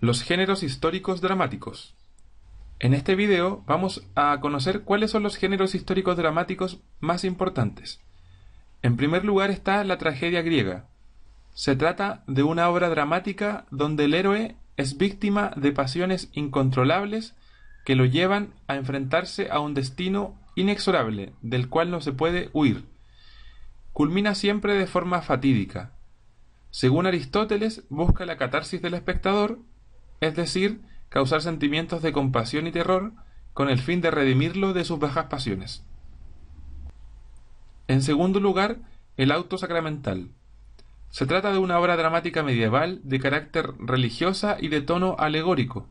Los géneros históricos dramáticos. En este video vamos a conocer cuáles son los géneros históricos dramáticos más importantes. En primer lugar está la tragedia griega. Se trata de una obra dramática donde el héroe es víctima de pasiones incontrolables que lo llevan a enfrentarse a un destino inexorable del cual no se puede huir. Culmina siempre de forma fatídica. Según Aristóteles, busca la catarsis del espectador es decir, causar sentimientos de compasión y terror con el fin de redimirlo de sus bajas pasiones. En segundo lugar, el auto sacramental. Se trata de una obra dramática medieval de carácter religiosa y de tono alegórico.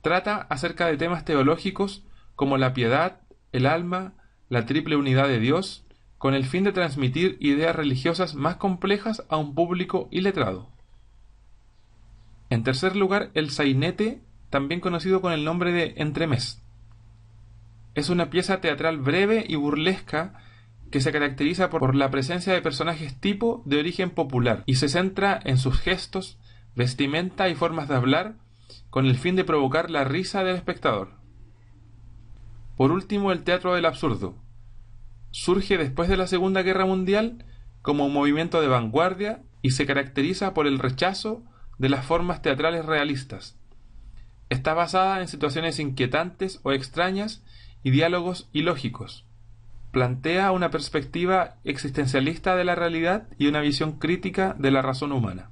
Trata acerca de temas teológicos como la piedad, el alma, la triple unidad de Dios, con el fin de transmitir ideas religiosas más complejas a un público iletrado. En tercer lugar, el sainete, también conocido con el nombre de entremés. Es una pieza teatral breve y burlesca que se caracteriza por la presencia de personajes tipo de origen popular y se centra en sus gestos, vestimenta y formas de hablar con el fin de provocar la risa del espectador. Por último, el teatro del absurdo. Surge después de la Segunda Guerra Mundial como un movimiento de vanguardia y se caracteriza por el rechazo de las formas teatrales realistas. Está basada en situaciones inquietantes o extrañas y diálogos ilógicos. Plantea una perspectiva existencialista de la realidad y una visión crítica de la razón humana.